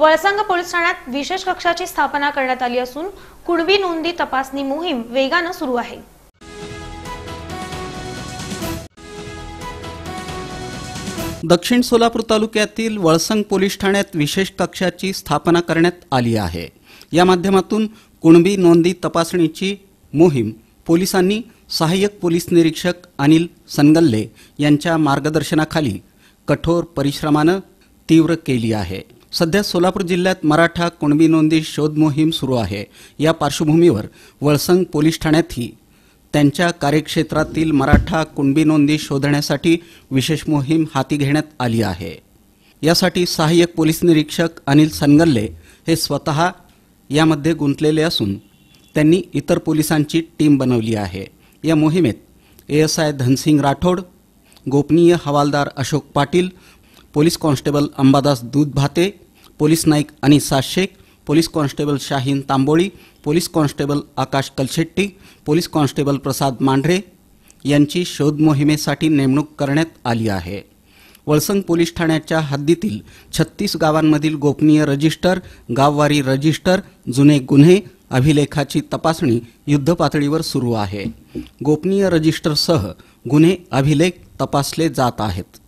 वळसंग police ठाण्यात विशेष कक्षाची स्थापना करण्यात आली असून कुणबी नोंदी तपासणी मोहीम वेगानं सुरू आहे दक्षिण सोलापूर तालुक्यातील वळसंग पोलीस ठाण्यात विशेष कक्षाची स्थापना करण्यात आली आहे या माध्यमातून कुणबी नोंदी तपासणीची मोहीम पोलिसांनी सहाय्यक पोलीस निरीक्षक अनिल सनगल्ले यांच्या मार्गदर्शनाखाली कठोर परिश्रमानं तीव्र केली आहे सध्या सोलापूर जिल्ह्यात मराठा कुणबी नोंदी शोध मोहीम सुरू आहे या पार्श्वभूमीवर वळसंग पोलीस ठाण्यातही त्यांच्या कार्यक्षेत्रातील मराठा कुणबी नोंदी शोधण्यासाठी विशेष मोहीम हाती घेण्यात आली आहे यासाठी सहाय्यक पोलीस निरीक्षक अनिल सनगल्ले हे स्वतः यामध्ये गुंतलेले असून त्यांनी इतर पोलिसांची टीम बनवली आहे या मोहिमेत A S I Dhansing Rathod गोपनीय हवालदार Ashok Patil police constable Ambadas Dudhbhate police Naik Anis साशेख police constable Shaheen Tamboli police constable Akash Kalshetti police constable Prasad Mandhare यांची शोध मोहिमेसाठी नेमणूक करण्यात आली आहे वळसंग पोलीस ठाण्याच्या हद्दीतील छत्तीस गावांमधील गोपनीय रजिस्टर गाववारी रजिस्टर जुने गुन्हे अभिलेखाची तपासणी युद्धपातळीवर सुरू आहे गोपनीय रजिस्टरसह गुन्हे अभिलेख तपासले जात आहेत